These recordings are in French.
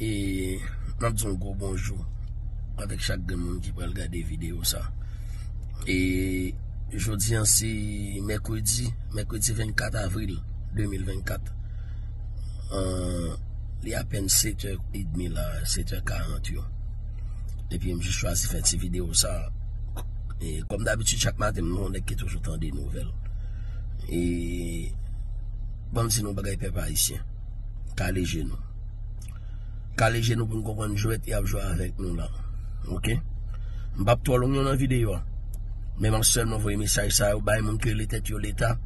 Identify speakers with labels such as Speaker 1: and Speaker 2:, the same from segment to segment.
Speaker 1: E nat zon go bonjou Avek chak gen moun ki prel gade video sa E joudian se Mekwedi Mekwedi 24 avril 2024 An li apen 7h30 la 7h40 yo Depi m jis chwasi fete se video sa E kom dabitou chak maten M non dek ki toujotan de nouvel E Bon si nou bagay pepa isye Kaleje nou Kaleje nou boun koko anjouet Yavjwa e avèk nou la Mbap to lon yon an videyo Mèman sel mwen voye misay sa Bay moun kre le tèt yo l'Etat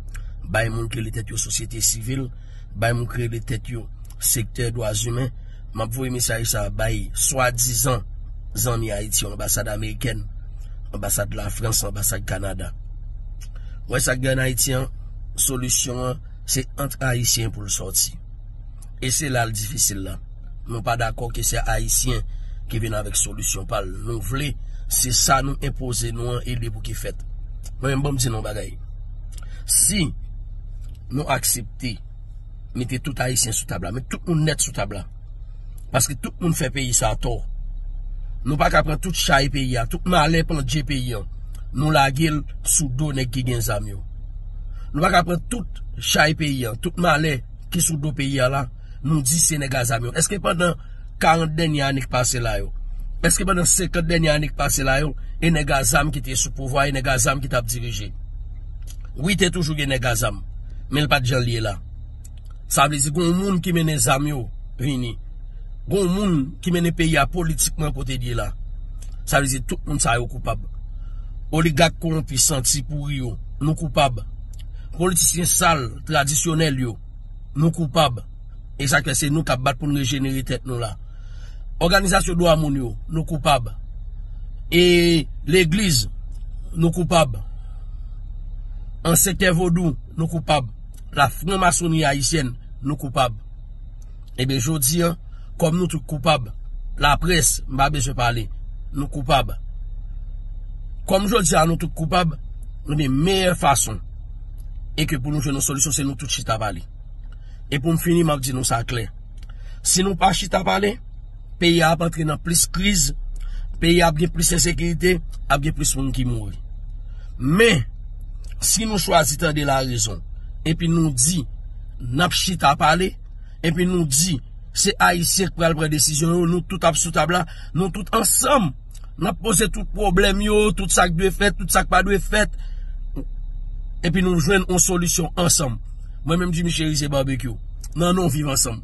Speaker 1: Bay moun kre le tèt yo sosyete sivil Bay moun kre le tèt yo Sektè do azumè Mwen voye misay sa bayi Soa dizan zan ni Haiti Mbasa d'Ameriken Mbasa d'La France Mbasa d'Canada Mwen sa gen Haiti an Solusyon an Se ente Haitien pou l'sorti E se lal difisil la Nou pa d'akon ki se haisyen Ki vina vek solusyon pal Nou vle, se sa nou impose nou an E li pou ki fet Mwen mbom di nou bagay Si nou aksepti Mite tout haisyen sou tabla Mwen tout moun net sou tabla Paske tout moun fe peyi sa to Nou pa kapren tout chay peyi ya Tout malen pon dje peyi ya Nou la gil sou do ne giden zam yo Nou pa kapren tout chay peyi ya Tout malen ki sou do peyi ya la Nou di si ene gazam yo. Eske pa dan 40 den yanik pase la yo? Eske pa dan 50 den yanik pase la yo? Ene gazam ki te sou pouvoa, ene gazam ki te ap dirije. Ouite toujou gen ene gazam. Men l pa djan liye la. Sabrizi, goun moun ki mene zam yo, vini. Goun moun ki mene peya politikman pote liye la. Sabrizi, tout moun sa yo koupab. Oli gag kon pi santi pou yo, nou koupab. Politikin sal, tradisyonel yo, nou koupab. E sa ke se nou kap bat pou nou rejeneri tèt nou la Organizasyon do amoun yo Nou koupab E l'eglize Nou koupab An sekte vodou nou koupab La franmasoni aisyen Nou koupab Ebe jodi an, kom nou tout koupab La pres, mba be se pale Nou koupab Kom jodi an nou tout koupab Nou be meyè fason E ke pou nou jè nou solisyon se nou tout chita pale E pou m fini m ap di nou sa klen Si nou pa chita pale Peye ap antre nan plis kriz Peye ap gen plis ensekrité Ap gen plis pou m ki mouri Men Si nou chwazi tan de la rezon E pi nou di Nap chita pale E pi nou di Se a y sirk pral pre desisyon Nou tout ap sou tabla Nou tout ansam Nap pose tout problem yo Tout sak dwe fet Tout sak pa dwe fet E pi nou jwen an solisyon ansam Mwen menm di mi cherise barbekyou Nan nou vivan sam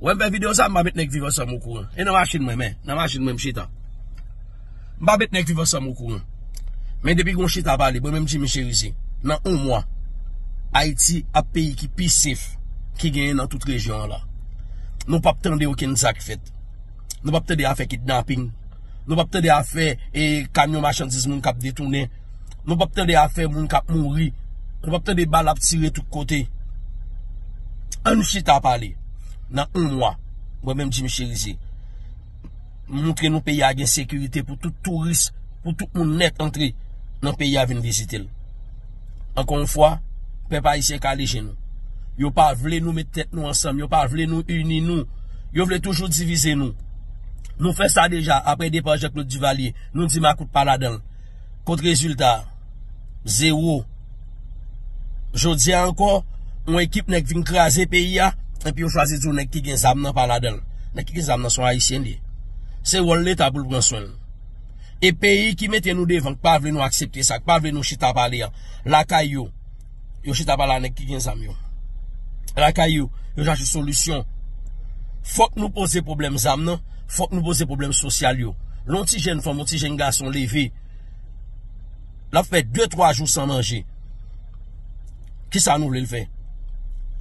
Speaker 1: Mwen pen video zan mba met nek vivan sam ou kou an E nan masin mwen men, nan masin mwen cheta Mba met nek vivan sam ou kou an Men depi goun cheta bali Mwen menm di mi cherise Nan ou mwa Haiti ap peyi ki pi sef Ki genye nan tout region la Nou pap tende ou ken zak fet Nou pap tende a fe kidnapping Nou pap tende a fe kamyon eh, masyanziz moun kap detounen Nou pap tende a fe moun kap moun ri Nou pap tende bal ap tire tout kote Nou pap tende a fe Anou chita pale, nan un mwa, wè mèm di mi chelize, moun tre nou pe ya gen sekurite pou tout touriste, pou tout moun net entre nan pe ya vin vizite l. Ankon fwa, pe pa yise kaleje nou. Yo pa vle nou metet nou ansam, yo pa vle nou uni nou, yo vle toujou divize nou. Nou fe sa deja, apre de panjek nou di vali, nou di ma kout pala den. Kout rezultat, zero. Jou di ankon, Mwen ekip nèk vin kre a zè peyi a Epi yo chwaze zoun nèk ki gen zam nan pala del Nèk ki gen zam nan son a isyen li Se wol lè taboul branswen E peyi ki meten nou devan Kpa vle nou aksepte sa Kpa vle nou chita pala ya Laka yo Yo chita pala nèk ki gen zam yo Laka yo Yo janjou solusyon Fok nou pose problem zam nan Fok nou pose problem sosyal yo Lontijen fòm ontijen ga son leve La fpe dwe-troajou san manje Ki sa nou vle lve?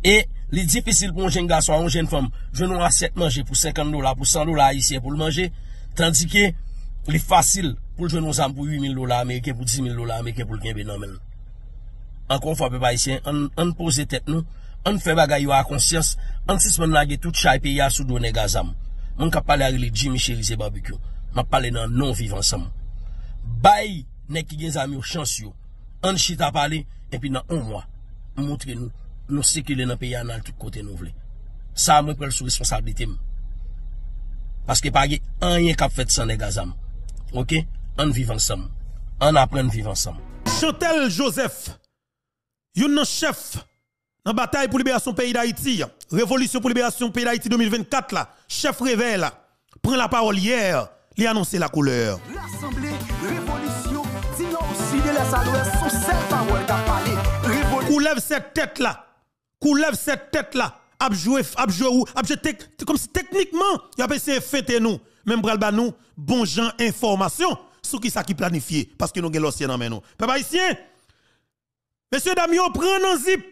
Speaker 1: E li difisil pou yon jen gaswa, yon jen fom, jweno aset manje pou 50 dola, pou 100 dola yisye pou l manje, tandi ki li fasil pou l jweno zan pou 8000 dola, meke pou 10.000 dola, meke pou l genbe nan men. Ankon fwa pe pa yisye, an pose tet nou, an fe bagay yo a konsyans, an sisman nage tout chay pe ya sou do ne gazan. Moun ka pale a li jimi chelize babikyo. Ma pale nan non vivansan. Bayi ne ki gen zami yo chans yo. An chita pale, epi nan on vwa. Moutre nou. Nous sekule dans pays à tout kote nou vle. Sa mwen prel sou responsabilité. Parce que pas rien yen kap sans les e gazam. Ok? vivons ensemble. On apprenons à vivre ensemble. Chantel Joseph, yon nan chef
Speaker 2: la bataille pour libération pays d'Haïti. Révolution pour libération pays d'Haïti 2024 là. Chef révèle. Prend la parole hier. Il a annoncé la couleur. L'Assemblée
Speaker 3: Révolution dit aussi de la à l'Ouest. Son seul parole qui a parlé.
Speaker 2: Ou lève cette tête là lève cette tête là, abjoué jouer ap jouer comme si techniquement, il a essayé fêter nous, même pour nous bon gens information sur qui ça qui planifié parce que nous avons l'ancien en nous. Papa ici, monsieur Damio prend un zip.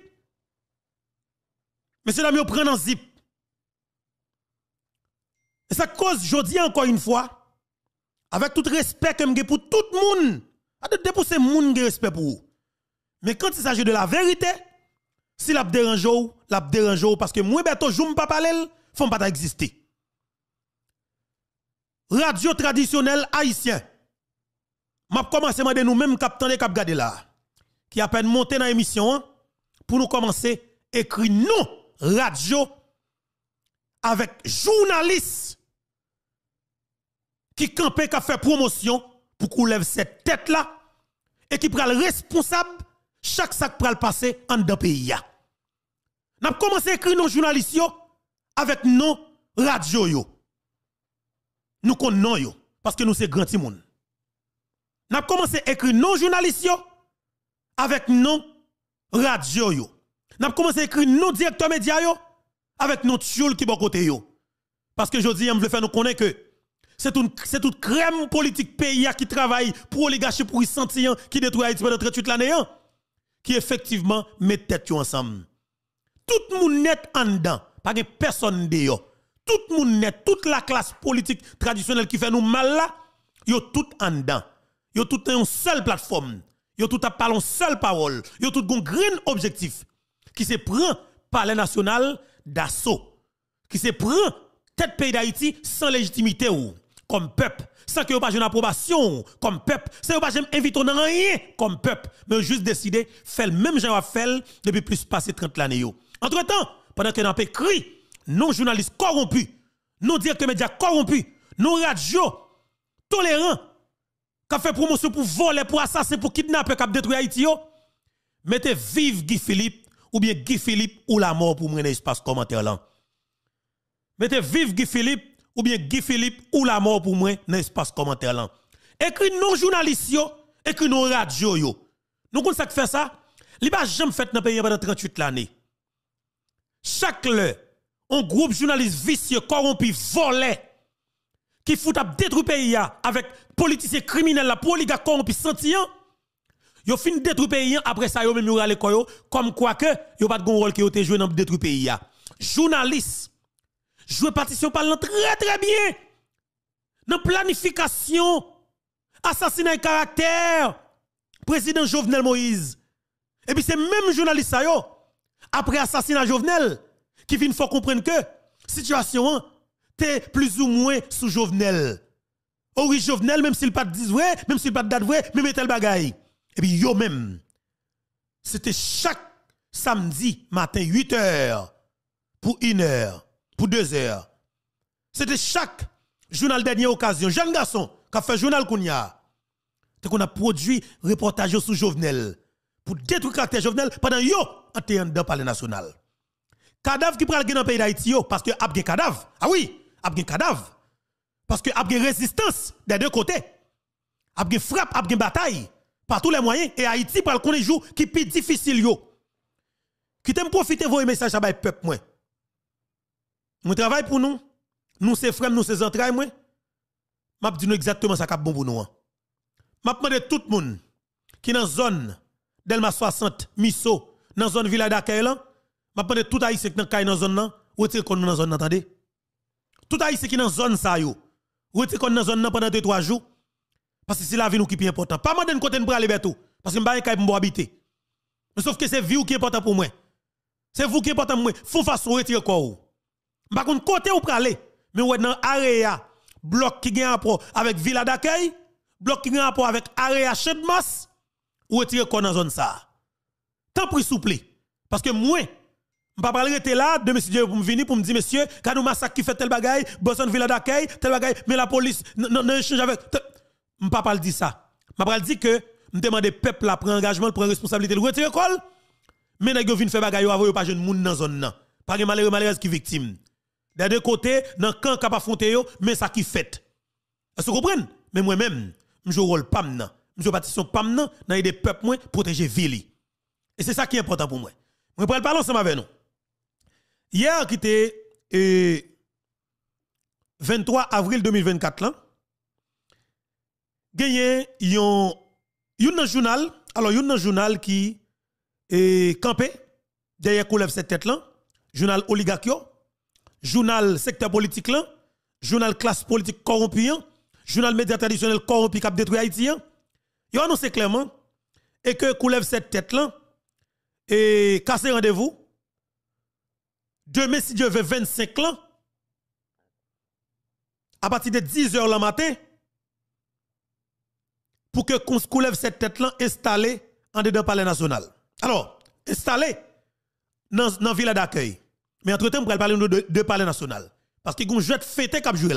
Speaker 2: Monsieur Damio prenez un zip. Et ça cause dis encore une fois avec tout respect que j'ai pour tout le monde. À de ces monde respect pour vous. Mais quand il s'agit de la vérité, si la dérange la dérange parce que moi, je ne pas parler, font pas exister. Radio traditionnelle haïtien. M'a commencé à nous même kap tande cap gade Qui a peine monté dans l'émission hein, pour nous commencer écrire non radio avec journaliste qui campait qui fait promotion pour qu'on lève cette tête là et qui prend le responsable chaque sac le passer en deux pays. N'a commencé à écrire nos journalistes avec nos radios. Nous connaissons parce que nous sommes grands N'a commencé à écrire nos journalistes avec nos radios. N'a commencé à écrire nos directeurs médias avec nos tchoules qui sont côté Parce que je dis, je veux faire nous connaître que c'est toute crème politique pays qui travaille pour l'oligarchie, pour les sentir qui détruit Haïti pendant 38 l'année hein, qui effectivement met tête ensemble. Tout le monde est en dedans. Pas que personne dehors. Tout le monde net, toute la classe politique traditionnelle qui fait nous mal là, yo tout en dedans. Yo tout en une seule plateforme. Yo tout a parlé une seule parole. Yo tout un grand objectif qui se prend par les national d'assaut. Qui se prend tête pays d'Haïti sans légitimité ou comme peuple, sans que pas une approbation comme peuple, sans que vous pas d'invitation, rien comme peuple, mais juste décider faire le même genre à faire depuis plus de 30 ans. Entre-temps, pendant que nous avons écrit, nous journalistes corrompus, nous directeurs médias corrompus, nous radios tolérants, qui fait promotion pour voler, pour assassiner, pour kidnapper, qui détruire Haïti, mettez vive Guy Philippe, ou bien Guy Philippe ou la mort pour moi » dans l'espace commentaire là. Mettez vive Guy Philippe, ou bien Guy Philippe ou la mort pour moi dans l'espace commentaire là. Écris nos journalistes, écrit nos radios. Nous, comment ça fait ça? Li pas jamais fait dans le pays pendant 38 l'année. Chaque le, un groupe journalistes vicieux, corrompus, volés, qui foutent à détruire pays avec politiciens criminels, la a corrompu, sentient, yo fin détruire pays après ça yon même yo rale comme quoi que yo pas de bon rôle qui ont joué dans détruire pays Journaliste, jouer partition parlant très très bien. Dans planification, assassinat et caractère, président Jovenel Moïse. Et puis c'est même journaliste ça yo après assassinat Jovenel, qui vient faut comprendre que situation t'es plus ou moins sous Jovenel. Oh oui, Jovenel, même s'il pas de 10 vrai, même s'il pas de date vrai, même tel bagaille. Et puis yo même, c'était chaque samedi matin 8 h pour 1 heure, pour 2 heures. C'était chaque journal dernière occasion. Jeune garçon, qui a fait journal Kounia. qu'on a produit reportage sous Jovenel. Pour détruire le caractère Jovenel pendant yo entrer dans le palais national. Cadavre qui pral dans le pays d'Haïti, parce que a cadavre. Ah oui, a cadavre. Parce que a résistance des deux côtés. A frappe, a bataille. Par tous les moyens. Et Haïti pral connaît jour qui plus difficile. Yo. Qui t'aime profiter vos messages à le peuple. Moi. mon travail pour nous. Nous c'est frères, nous c'est entrailles. Moi. M'a dit nous exactement ça cap bon pour nous. Hein. M'a demandé tout le monde qui dans zone Delma 60, Misso, dans zone village d'Akaï je vais prendre tout haïtien qui dans la dans zone là, retire kon dans zone là, attendez. Tout haïtien qui dans zone ça yo, retire dans dans zone pendant 2 3 jours parce que c'est la vie nous qui est plus important. Pas de côté pour aller bientôt parce que m'ba un caille pour habiter. Mais sauf que c'est vie qui est important pour moi. C'est vous qui est important pour moi. Faut façon retirer quoi. ne vais côté ou aller, mais êtes dans l'area bloc qui gagne rapport avec villa d'accueil, bloc qui a rapport avec area Chedmas, ou retirer quoi dans zone ça tant pris souple. Parce que moi, je ne vais pas là, de monsieur pour me pour me dire, monsieur, quand nous massacre qui fait tel bagaille, d'accueil, tel bagaille, mais la police, non, non, change avec. Je ne vais pas dire ça. Je vais dire que je demande au peuple à prendre engagement, prendre responsabilité, retirer l'école. Mais les gens viennent faire bagaille, pas jeune monde dans la zone. Pas malheureux, malheureux qui victime. victimes. deux côté, dans le camp qui mais ça qui fait. Est-ce que vous comprenez? Mais moi-même, je ne rôle pas maintenant. Je ne pas des peuples moins protéger ville. Et c'est ça qui est important pour moi. Je vais parler ensemble avec nous. Hier, qui était euh, le 23 avril 2024, il y a un journal, alors journal qui est euh, campé derrière Koulève cette tête là, journal oligarchio, journal secteur politique là, journal classe politique corrompue, journal média traditionnel corrompu qui a détruit Haïti. Y a annoncé clairement et que Koulève cette tête là et casser rendez-vous. Demain, si Dieu veut 25 ans, à partir de 10 h le matin, pour que qu'on soulève cette tête-là installée en dedans palais national. Alors, installée dans la ville d'accueil. Mais entre-temps, on va parler de, palais national. Parce qu'on vous fêter là. fête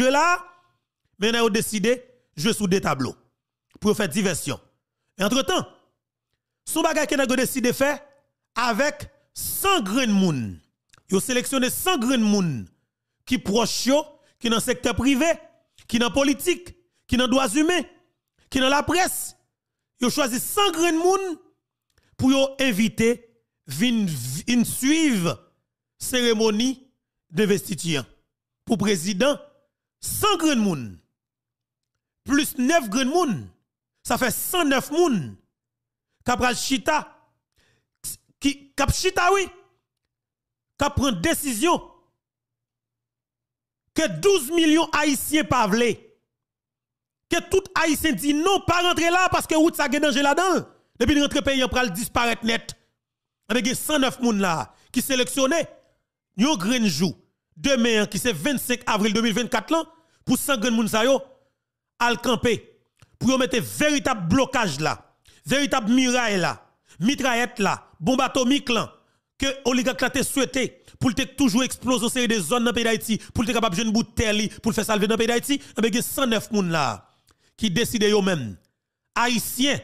Speaker 2: là. Mais on a décidé, jouer sous des tableaux. Pour faire diversion. Et entre-temps, son bagay qu'on a décidé de faire avec 100 grains moun. Yo sélectionné 100 grains de moun qui proche yo, qui dans le secteur privé, qui dans politique, qui dans les droits humains, qui dans la presse. Yo choisi 100 grains de moun pour yo inviter vin, vin suivre cérémonie d'investiture pour président 100 grains moun plus 9 grains moun ça fait 109 moun Capral Chita, qui, Cap Chita, oui, prend décision que 12 millions Haïtiens pas Que tout Haïtien dit non, pas rentrer là parce que route ça danger là-dedans. Depuis rentrer pays, on pral disparaître net. Avec 109 moun là qui sélectionné. Yon green jou. Demain, qui est le 25 avril 2024 pour 100 green moun sa yo, al camper. Pour yon mettre véritable blocage là véritable miraille là, mitraillette là, bombe atomique là, que oligarque là te souhaité pour te toujours exploser série des zones dans le pays d'Haïti, pour te capable de jouer une bouteille pour faire salver dans le pays d'Haïti, eh ben, il y a 109 personnes là qui décident eux-mêmes. Haïtiens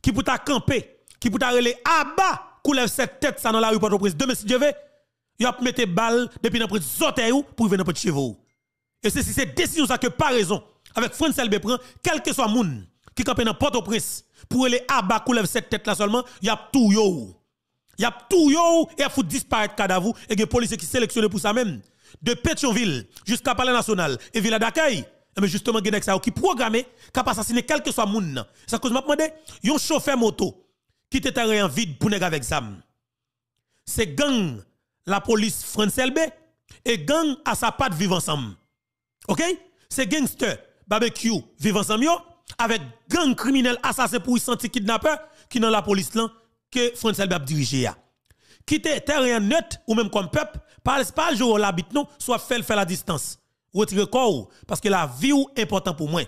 Speaker 2: qui pour ta camper, qui pour ta relé, à bas, coulève cette tête ça dans la rue Port-au-Prince. Demain si Dieu veux, il a mettre balle depuis dans près ou pour venir dans chez vous. Et c'est si c'est décision ça que par raison avec France Béprin, prend, quel que soit moun qui campe dans Port-au-Prince pour les abakou cette tête là seulement, y a tout yo. Y a tout yo et faut disparaître cadavre et des policiers qui sélectionnent pour ça même. De Pétionville jusqu'à Palais National et Villa d'accueil. Mais eh justement, il y qui programmé, qui a assassiné quel que soit le monde. Ça cause m'a demandé, un chauffeur moto qui était en vide pour nèg avec ça... C'est gang la police française LB et gang à sa patte vivent ensemble. OK? C'est gangster barbecue Vivent ensemble avec gang criminel assassin pour senti kidnappeur qui dans la police là que François Bab ya. a. terre terrain net ou même comme peuple, pas pas jour l'habit non, soit faire faire la distance. Retire corps parce que la vie ou important pour moi.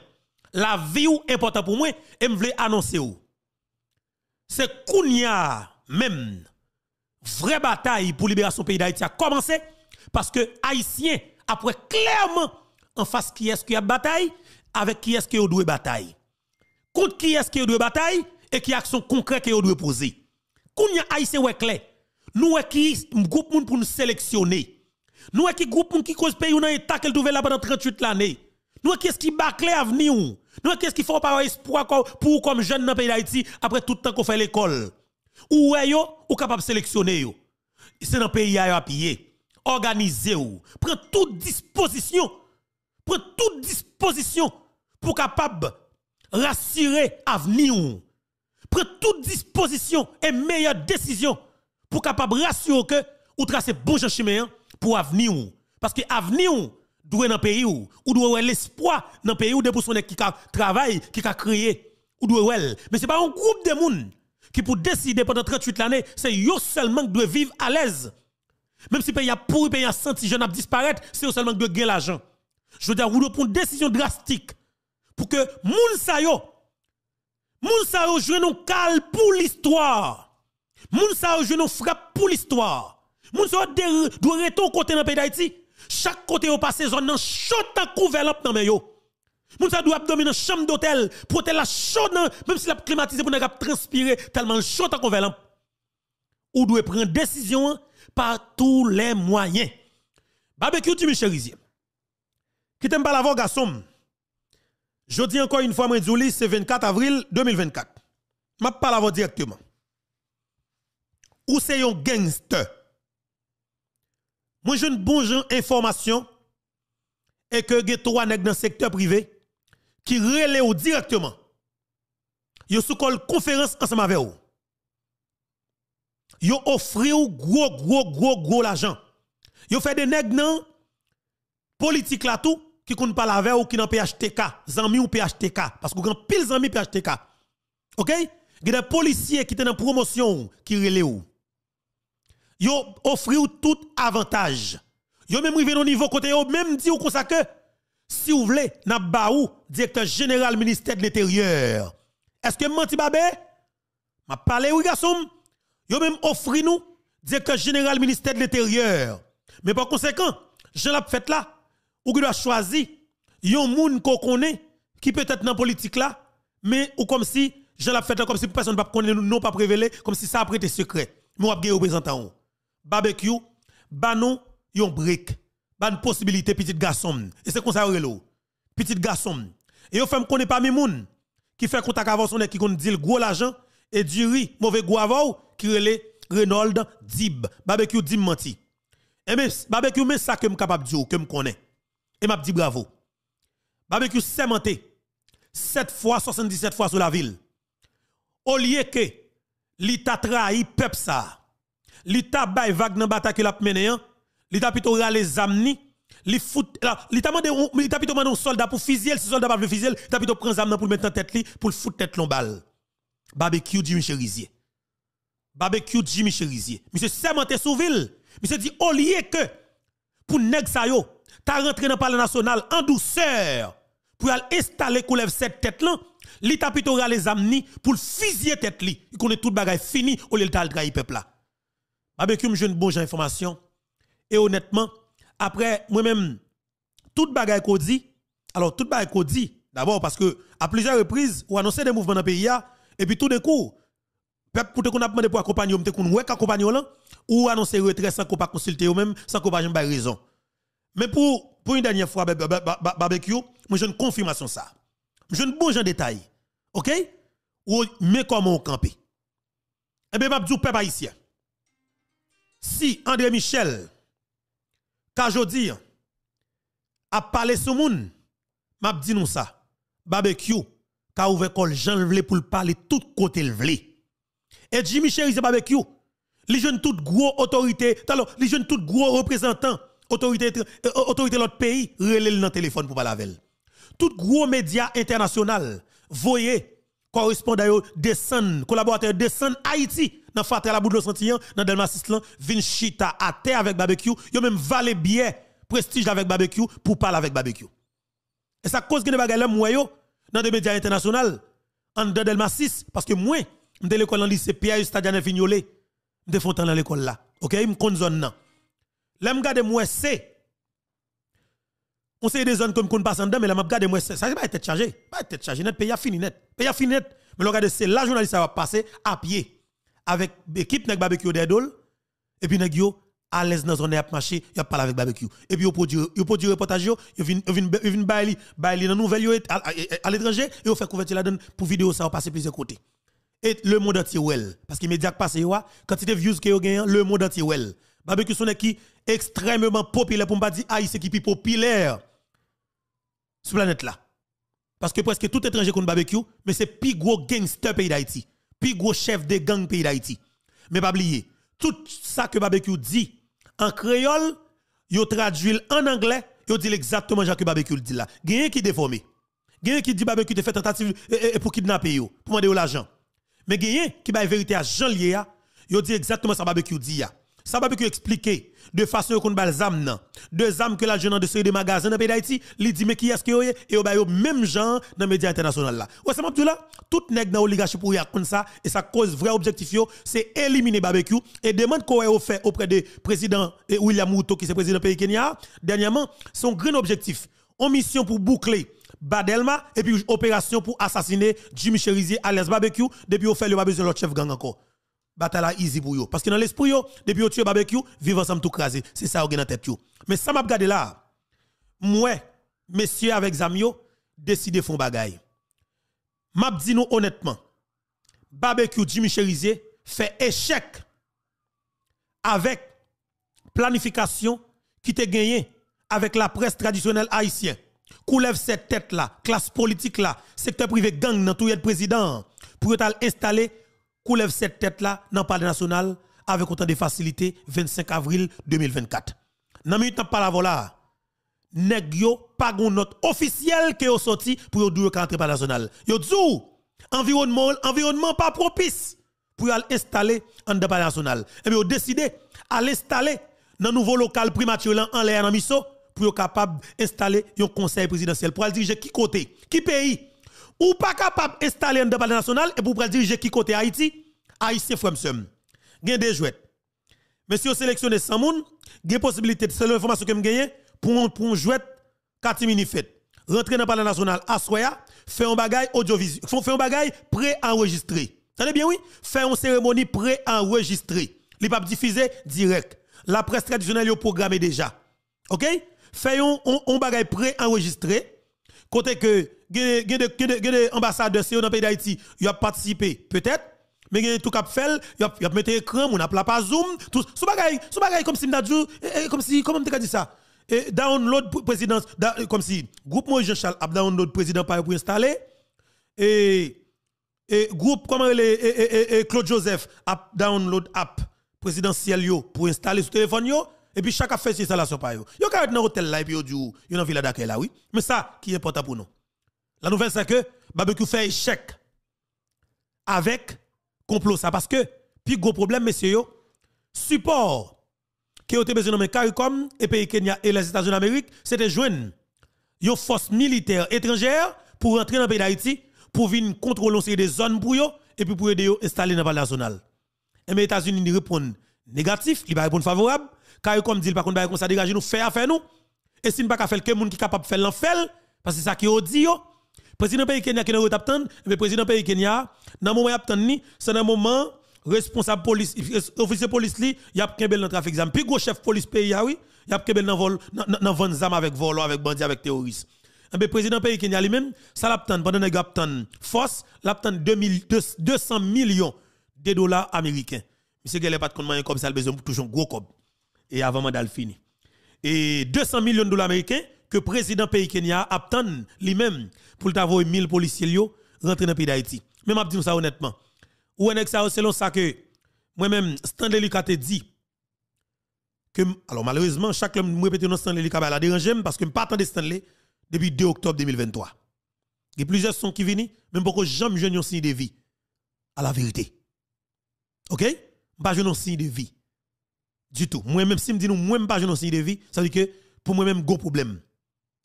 Speaker 2: La vie ou important pour moi et me voulais annoncer ou. C'est Kounia même vraie bataille pour libération pays d'Haïti a commencé parce que haïtien après clairement en face qui est-ce qu'il y a bataille avec qui est-ce que vous devez bataille. Contre qui est-ce que vous devez bataille et qui action concrète que vous devez poser. Quand y a haïtien ouais clair, nous qui groupe moun pour nous sélectionner. Nous qui groupe qui cause pays dans état qu'elle devait là pendant 38 l'année. Nous qui est-ce qui bâcle l'avenir Nous qui est-ce qui faut pas espoir pour comme jeunes dans le pays d'Haïti après tout le temps qu'on fait l'école. Ou est yo ou capable sélectionner yo. C'est dans pays à piller. organisez ou Prenez toute disposition. Prenez toute disposition pour capable rassurer l'avenir. Prend toute disposition et meilleure décision pour capable rassurer que ou tracer bon chemin pour l'avenir. Parce que l'avenir doit dans pays ou ou doit l'espoir dans le pays ou des personnes qui travaillent, qui créé ou doit Mais c'est pas un groupe de monde qui pour décider pendant 38 ans, c'est eux seulement qui doit vivre à l'aise. Même si pays a pourri, pays a senti jeune disparaître, c'est eux seulement qui doivent gagner l'argent. Je veux dire, vous prendre une décision drastique pour que moun sa yo, moun sa yo joue kal pour l'histoire. Moun sa yo joue nou frappe pour l'histoire. Moun sa yo doit retourner côté dans pays d'Haïti. Chaque côté au passé zone nan à couvert dans men yo. Moun sa doit dormir dans chambre d'hôtel pour la chaude même si la climatisé pour n'a transpirer tellement chaud en couvert Ou doit prendre décision par tous les moyens. Barbecue tu me Rizier. Qui t'aime pas la garçon. Je dis encore une fois, c'est c'est 24 avril 2024. Je parle directement. Où c'est un gangster. Moi, j'ai une bonne information et que les trois dans le secteur privé qui relèvent directement. Ils sous une conférence ensemble avec vous. Ils offrent gros, gros, gros, gros l'argent. Ils fait des nègres politiques là tout qui compte pas avec ou qui dans PHTK, zami ou PHTK parce que grand pile zami PHTK. OK Il y a des policiers qui sont dans promotion qui relè ou. Yo offri ou tout avantage. Yo même rivé au niveau côté yo même dit ou comme ça que si vous voulez n'a baou directeur général ministère de l'intérieur. Est-ce que menti babé M'a parlé oui garçon. Yo même offri nous directeur général ministère de l'intérieur. Mais par conséquent, je l'ai fait là ou qui doit choisir yon moun qu'on connaît qui peut-être dans politique là mais ou comme si je la fait comme si personne ne connaît non pas révélé comme si ça a prêté secret mais ou gagne représentant barbecue ba yon brique Ban une possibilité petit garçon et c'est comme ça l'eau, petit garçon et yon fait pas parmi moun qui fait contact avant son qui connaît dit gros l'argent et du riz mauvais goût avant qui relè Renold Dib barbecue Dib menti et eh mais barbecue mais ça que suis capable dire que me et m'a dit bravo. Barbecue sémanté 7 fois 77 fois sur la ville. Au lieu que l'État trahi peuple ça. L'État bail vague dans bataille que l'a mené, hein. l'État plutôt rale zamni, li fout l'État mandé l'État plutôt mandé un soldat pour fusiller, si soldat pas le fusiller, l'État plutôt prend zam pour mettre en tête li pour le foutre tête l'on balle. Barbecue Jimmy Cherizier. Barbecue Jimmy Cherizier. Monsieur sémanté sous ville. Monsieur dit au lieu que pour nèg sa yo ta rentré dans le palais national en douceur pour aller installer Koulev cette tête là, li tapitera les amni pour fusiller tête là Il connaît toute bagaille fini au lieu de trahir peuple là. vous me jeune bonne information et honnêtement après moi-même toute bagaille qu'on dit alors toute bagaille qu'on dit d'abord parce que à plusieurs reprises on annonçait des mouvements dans le pays et puis tout d'un coup peuple pour qu'on a demandé pour accompagner on te qu'on ouais qu'accompagner ou annoncer retrait sans qu'on pas consulter ou même sans qu'on pas raison. Mais pour, pour une dernière fois, barbecue, moi j'ai une confirmation ça. Je ne bouge en détail. OK? Ou, mais comment on campe? Eh bien, je peuple haïtien. Si André Michel, Kajodi, a parlé sur moun, m'a dit nous ça. Barbecue, ka ouvert col Jean le pour parler tout côté le vle. Et Jimmy il c'est barbecue. Les jeunes toutes gros autorités, les jeunes toutes gros représentants autorité, euh, autorité de l'autre pays, relève dans le téléphone pour parler avec elle. Tout gros média international, voyez, correspondant descend, collaborateur descend Haïti, dans Fatel la de Santillon, dans Delma Sislan, vin chita à terre avec barbecue, yon même valé bien prestige avec barbecue, pour parler avec barbecue. Et ça cause que des bagages là, dans des médias internationaux, en le Delma 6, parce que moi, je suis l'école en lycée Pierre Stadiane Vignolé, je suis dans l'école là. Ok, je suis zone là. Là, je regarde moi, c'est. On sait des zones comme qu'on passe en dedans, mais là, je regarde moi, c'est. Ça, c'est pas être chargé. Pas être chargé net, pays a fini net. Pays a fini net. Mais regarde c'est la journaliste, ça va passer à pied. Avec l'équipe, avec barbecue des Et puis, nèg yo, à l'aise dans zone à marché, il a parlé avec barbecue. Et puis, il produit, au produit reportage, il vient, il vient, bailler, dans nouvelle, à l'étranger, et il fait couverture là-dedans pour vidéo, ça va passer plusieurs côtés et le monde entier well parce que médias passé il des views que yo gagne le monde entier well barbecue sont qui extrêmement populaire, pour ne pas dire ah, c'est qui est populaire sur la planète là. Parce que presque tout étranger qu'on barbecue, mais c'est plus gros gangster pays d'Haïti, plus gros chef de gang pays d'Haïti. Mais pas oublier, tout ça que barbecue dit en créole, yo traduit en anglais, yo dit exactement ce que barbecue dit là. Gagne qui déformé. Gagne qui dit barbecue te fait tentative eh, eh, eh, pour kidnapper yo, pour demander l'argent. Mais gagne qui ba vérité à Jean Lié, yo dit exactement ça barbecue dit là. Ça va plus expliquer de façon qu'on bal zam nan. Deux âmes que l'agent de série de magasins dans pays d'Haïti, li dit mais qui est-ce que et au ba yo même gens dans médias internationaux là. Ouais, ça m'a là, tout nèg dans l'Oligarchie pour y comme ça et ça cause vrai objectif c'est éliminer barbecue et demande qu'on a fait auprès de président William Mouto qui le président pays Kenya dernièrement, son grand objectif, en mission pour boucler Badelma et puis opération pour assassiner Jimmy Cherizier à l'aise barbecue depuis on fait le barbecue besoin l'autre chef gang encore la easy pour yo. Parce que dans l'esprit yo, depuis yo tué barbecue, vivre ensemble tout crasé. C'est ça qui dans tête yo. Mais ça m'a regardé là. Moi, monsieur avec Zamio, décidez font bagay. M'a dit nous honnêtement, barbecue Jimmy Cherizier fait échec avec planification qui te gagné avec la presse traditionnelle haïtienne. lève cette tête là, classe politique là, secteur privé gang dans tout le président pour installer lève cette tête-là dans le Palais national avec autant de facilité 25 avril 2024. Dans minute de parole là, nèg pas une note officielle qui est sorti pour yo dire qu'entrée Palais national. Yo dit environnement environnement pas propice pour installer en le national. Et eh bien yo décidé à l'installer dans nouveau local primature en l'air dans Misso pour yo capable d'installer un conseil présidentiel pour diriger qui côté, qui pays ou pas capable d'installer un palais national et pour diriger qui côté Haïti, Haïtien Fremsum. Gen des jouets. Monsieur sélectionnez 100 moun, gen possibilité de c'est l'information que vous gagné pour pour un jouet 4 minutes fait. Rentrer dans palais national à Soya, un bagay audiovisuel, faire un bagage pré-enregistré. Tenez bien oui, fait une cérémonie pré-enregistrée. Les pas diffuser direct. La presse traditionnelle est programmée déjà. OK fait un bagay pré-enregistré côté que des ambassadeurs dans le pays d'Haïti, ils ont participé, peut-être, mais tout ont tout cap fait, ils ont mis écran, on a plat pas zoom, tout. Ce bagay, ce bagay comme si eh, eh, comme si comment on dit ça et eh, download Président... comme si groupe moi Jean Charles a download président pour installer et et groupe comment les Claude Joseph a download app présidentielle pour installer sur téléphone et puis chaque affaire c'est ça la sur pas yo yo dans hôtel là et vous yo du yo villa d'accueil là oui mais ça qui est important pour nous la nouvelle, c'est que barbecue fait échec avec complot ça. Parce que, puis gros problème, messieurs, support qui été besoin de CARICOM et pays Kenya et les États-Unis d'Amérique, c'était joindre une force militaire étrangère pour rentrer dans le pays d'Haïti, pour venir contrôler des zones pour eux et puis pour aider eux installer dans le nationale. Et les États-Unis répondent négatif, ils répondent favorable. CARICOM dit, par contre, ça dégage nous, faire affaire nous. Et si nous ne pas faire que les qui sont capables de faire l'enfer, parce que c'est ça qui est dit, Président pays Kenya qui n'a pas le eh président pays Kenya, dans le moment où il attend ni, c'est un moment responsable police, officier police li, il a kembel dans trafic zam. Puis gros chef police pays ah oui, il a kembel dans vol, dans vente zam avec vol, avec bandit, avec terroriste. Le eh président pays Kenya lui-même, ça l'attend pendant il gars force, l'attend 200 millions de dollars américains. Monsieur Gelle pas de compte comme ça, il besoin toujours gros cob. Et avant mandat fini. Et 200 millions de dollars américains que président pays Kenya attend lui-même pour t'avoir 1000 policiers rentrer dans le pays d'Haïti. Mais m'a dit ça honnêtement. Ou en ça selon ça que moi-même Stanley Lucas te dit que alors malheureusement chaque homme répète non Stanley Lucas la bah, dérangé parce que je me pas de Stanley depuis 2 octobre 2023. Il y a plusieurs sons qui viennent même pourquoi jamais jeune un signe de vie à la vérité. OK Pas jeune un signe de vie. Du tout. Moi-même si me dit nous moi pas jeune un signe de vie, ça veut dire que pour moi-même gros problème.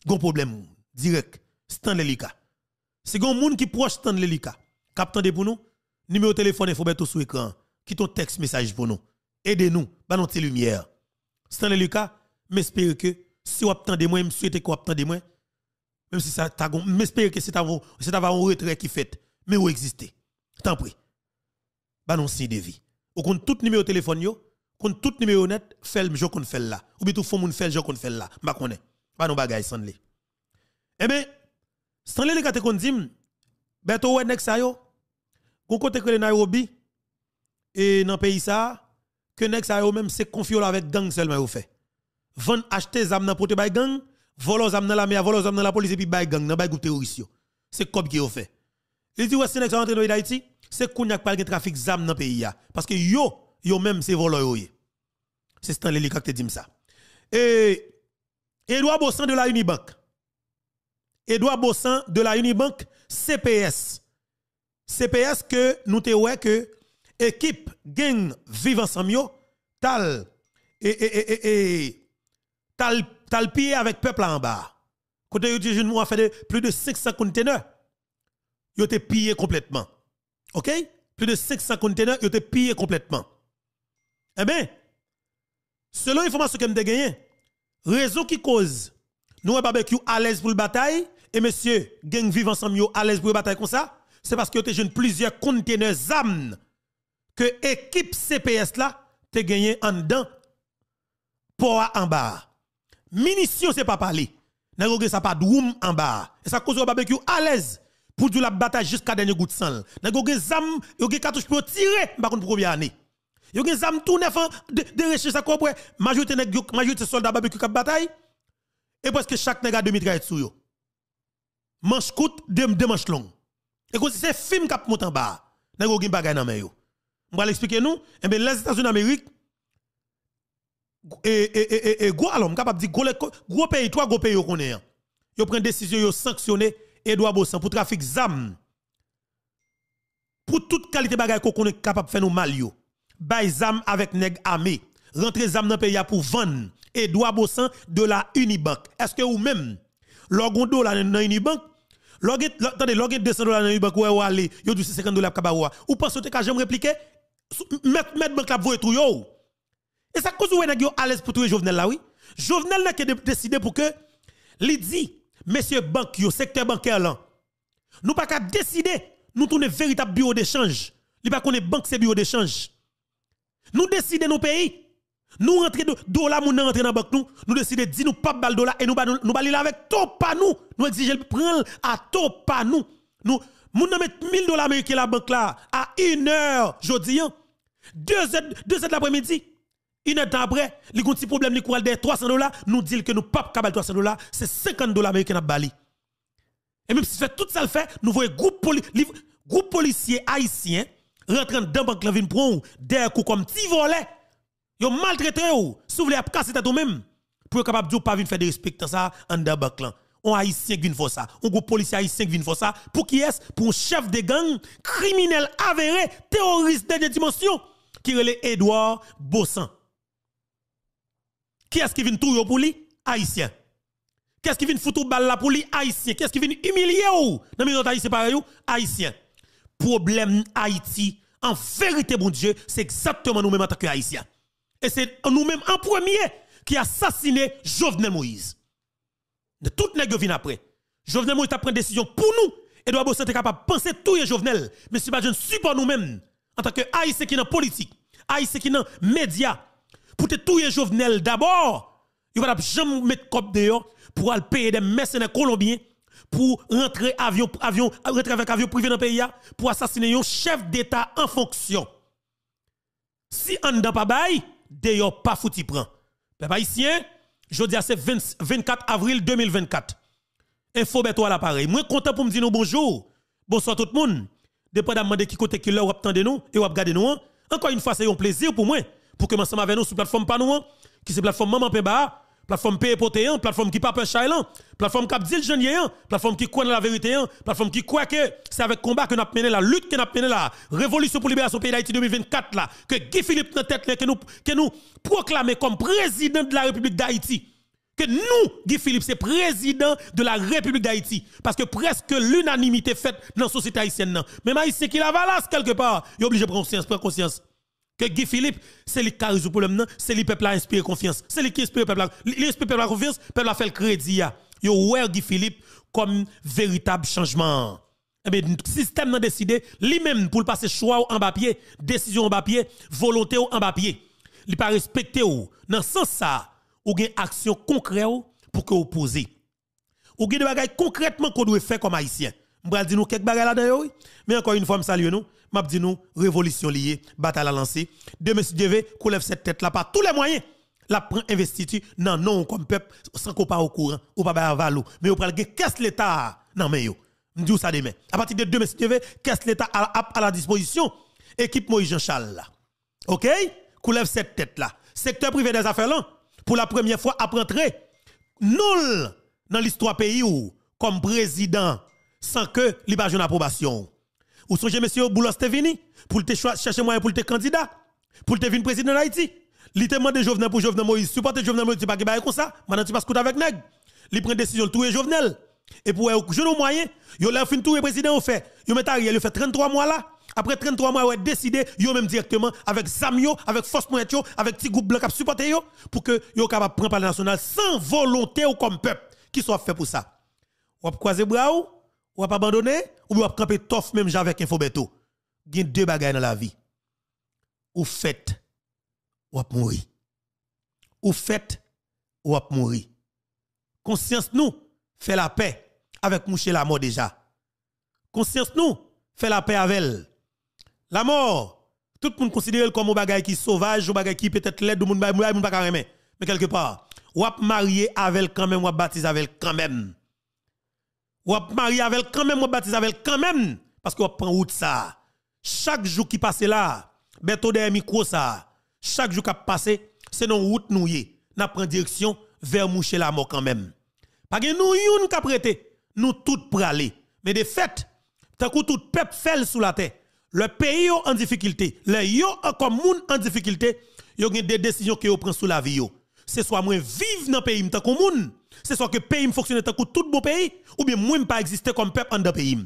Speaker 2: Gros problème direct Stanley Lika. C'est un monde qui proche Stanley Lika. Captez pour nous. Numéro de téléphone, il faut mettre sous écran. Quitte un texte message pour nous. Aidez-nous. Bah, notre lumière. Stanley Lika, m'espère que si vous attendez moi, je souhaite que vous de moi. Même si ça t'a m'espère que c'est un retrait qui fait. Mais vous existez. Tant pis. Bah, non, signe de vie. Vous compte tout numéro de téléphone, yo. Compte tout numéro net, fait le jour qu'on fait là. Ou bien tout le monde fait jour qu'on fait là. M'a bah, connaît. Bah, non, bagaille, Stanley. Eh bien, Stanley les kate kon beto wè nek sa yo, kon kote que le Nairobi, et nan pays ça, que nek sa yo même se confio avec gang seulement yo fait. Von acheter zam nan pote bay gang, vole zam nan la mer, vole zam nan la police et puis bay gang, nan bay groupe terroriste Se kob ki yo fait. Il dit ouais c'est nek sa rentre dans Haïti, c'est qu'on pas gen trafic zam nan pays ya parce que yo yo même se vole yo. Se Stanley les kate dim ça. Et Edouard Bossan de la Unibank Edouard Bossan de la Unibank CPS. CPS que nous te ouais que équipe gang vivant ensemble tal et et et et tal tal pied avec peuple en bas. Côté yo je nous a fait de, plus de 500 conteneurs. Yo te pillé complètement. OK Plus de 500 conteneurs yo te pillé complètement. Eh bien, selon l'information que me gagné, raison qui cause nous un barbecue à l'aise pour le bataille et monsieur, gang vivant ensemble à l'aise pour bataille comme ça, c'est parce que tu jeune plusieurs conteneurs ZAM que équipe CPS là te gagné en dedans pour en bas. Munition c'est pas parler. que ça pas droum en bas. Et ça cause au barbecue à l'aise pour la bataille jusqu'à dernier goutte de sang. pas gogé zam, yo gé cartouche pour tirer, par contre première année. Yo gen zam tout neuf hein, de de recherche ça quoi majorité nèg majorité soldat barbecue cap bataille et parce que chaque nèg a demi mitraillettes sous yo manche courte, deux de manches longues. Et c'est film qui monte en bas. N'a pas de bagaille dans main yo. On va l'expliquer nous, et eh les États-Unis d'Amérique et et et et gros alors capable dire gros gros pays trois gros pays yo connaît. Yo prend décision yo sanctionner Edouard Bossan pour trafic zam. Pour toute qualité bagaille qu'on est capable faire nous mal yo. zam avec nèg armé. Rentrer zam dans pays pour vendre Edouard Bossan de la Unibank. Est-ce que vous même Logon dollar dans une banque. Logon, attendez, logon 200 dollars dans une banque, ouais, aller, yo du 50 dollars kabawa. Ou pas sauter qu'à jamais répliquer, mettre met banque la voie tout yo. Et ça cause ou en a à l'aise pour tout Jovenel là, oui. Jovenel n'a que décidé pour que, li dit, messieurs banque yo, secteur bancaire là, nous pas qu'à décider, nous tourner véritable bureau d'échange. Li pas qu'on est banque, c'est bureau d'échange. Nous décidons nos pays. Nous rentrons de dollars, nous rentrons dans la banque, nous, nous décidons de dire nous pas bal dollars et nous bah, nous, bah, avec top pas nous. Nous exigeons prendre à top pas nous. Nous, nous mettons 1000 dollars américains la banque là à 1 heure, jeudi, hein. deux heures, 2 l'après-midi. Une heure après, les un problèmes, les courants des 300 dollars, nous disons que nous pas de 300 dollars, c'est 50 dollars américains à bali. Et même si fait tout ça le fait, nous voyons groupe, poli, groupe policier haïtien rentrant dans la banque la pour des coups comme petit volet Yo maltraité ou, si vous voulez casser tête ou même, pour capable de pas venir faire des respect ça en d'abord là. On haïtien qui vient faire ça, on groupe policier haïtien qui vient ça, pour qui est ce Pour un chef de gang, criminel avéré, terroriste de dimension, qui est Edouard Bossan. Qui est-ce qui vient tout pour lui Haïtien. est ce qui vient foutre balle là pour lui Haïtien. est ce qui vient humilier ou Dans les autres c'est pareil Haïtien. Problème Haïti, en vérité, bon Dieu, c'est exactement nous-mêmes en tant que et c'est nous-mêmes en premier qui a assassiné Jovenel Moïse. De tout nègre vient après. Jovenel Moïse a pris une décision pour nous. Et doit Bosset est capable de penser tout les Jovenel. Mais si je ne suis pas nous-mêmes, en tant que haïtien qui est dans politique, haïtien qui est dans médias, pour tous tout les Jovenel d'abord, il va jamais mettre cop dehors pour aller payer des mercenaires colombiens pour rentrer avion avion avec avion privé dans le pays pour assassiner un chef d'état en fonction si on ne pas bail d'ailleurs pas fouti prend. Peuple haïtien, à c'est 24 avril 2024. Info beto à l'appareil. Moi content pour me dire bonjour. Bonsoir tout le monde. Dépendamment de qui côté qui l'a ou attendez nous et ou regardez nous. Encore une fois, c'est un plaisir pour moi pour que à avec nous sur plateforme panouan qui c'est plateforme Maman Pemba plateforme paye plateforme qui pas peur chailan, plateforme qui dit jeune plateforme qui dans la vérité, plateforme qui croit que c'est avec combat que nous avons mené la lutte que nous avons mené la révolution pour libération pays d'Haïti 2024 là, que Guy Philippe dans tête que nous que nous proclamer comme président de la République d'Haïti. Que nous, Guy Philippe, c'est président de la République d'Haïti. Parce que presque l'unanimité faite dans la société haïtienne. Même Haïtien qui la valasse quelque part, il est obligé de prendre conscience, prendre conscience. Que Guy Philippe, c'est lui qui a résolu le problème, c'est lui qui a inspiré confiance. C'est lui qui inspire le peuple. Il inspire le peuple confiance, le peuple a fait le crédit. Il a Guy Philippe comme véritable changement. Eh le système a décidé, lui-même, pour le passer choix en papier, décision en papier, volonté en papier. Il pas respecté Dans ce sens, ça, ou une action concrète pour que vous Il Ou avez des choses concrètement qu'on doit faire comme haïtien. M'bral dit nous quelques bagages là-dedans Mais encore une fois, me salue nous. M'a dit nous révolution liée, bataille à lancer. De monsieur Dieu lève cette tête là par tous les moyens. La prend investiture non non comme peuple sans qu'on pas au courant ou pas ba valou. Mais on pral gen qu'est-ce l'état non mais yo. ça demain. À partir de demain monsieur Dieu, qu'est-ce l'état à, à, la disposition équipe Moïse Jean Charles là. OK lève cette tête là. Secteur privé des affaires là pour la première fois après entrer nul dans l'histoire pays ou comme président sans que li pas approbation. Ou songez monsieur Boulos te venu pour te chercher moyen pour te candidat, pour te venir président d'Haïti. Li te mande Jovenel pour Jovenel Moïse, supporter Jovenel Moïse, tu pas faire comme ça. Maintenant tu pas scout avec nèg. Li prend décision tout et Jovenel. Et pour jeune moyen, yo l'a fin le président ou fait. Yo met fait 33 mois là. Après 33 mois, ouais décidé yo même directement avec Zamio, avec Force Point, avec petit groupe blanc qui supporte yo pour que yo capable prendre par national sans volonté ou comme peuple qui soit fait pour ça. Ou croiser bras ou pas abandonner ou bien camper tof même avec Infobeto. gien deux bagages dans la vie. Ou fait ou mourir. Ou fait ou mourir. Conscience nous fait la paix avec moucher la mort déjà. Conscience nous fait la paix avec elle. La mort, tout le monde considère comme un bagage qui est sauvage, un bagage qui peut-être laide, du monde qui bah, bah, mais quelque part, ou marié avec quand même, ou baptisé avec quand même. Ou ap mari quand même, ou baptise avec quand même, parce que vous prend route ça. Chaque jour qui passe là, bientôt de micro ça, chaque jour qui passe, c'est non route nous N'a prend direction vers mouché la mort quand même. Pas que nous youn ka prêter, nous tout pralé. Mais de fait, tout le tout peuple fait sous la terre, le pays en difficulté, le yo encore moun en difficulté, yon gen des décisions que yo prend sous la vie C'est soit moins vivre dans pays comme moun c'est soit que le pays fonctionne tant que tout bon pays, ou bien moi, pas exister comme peuple en pays.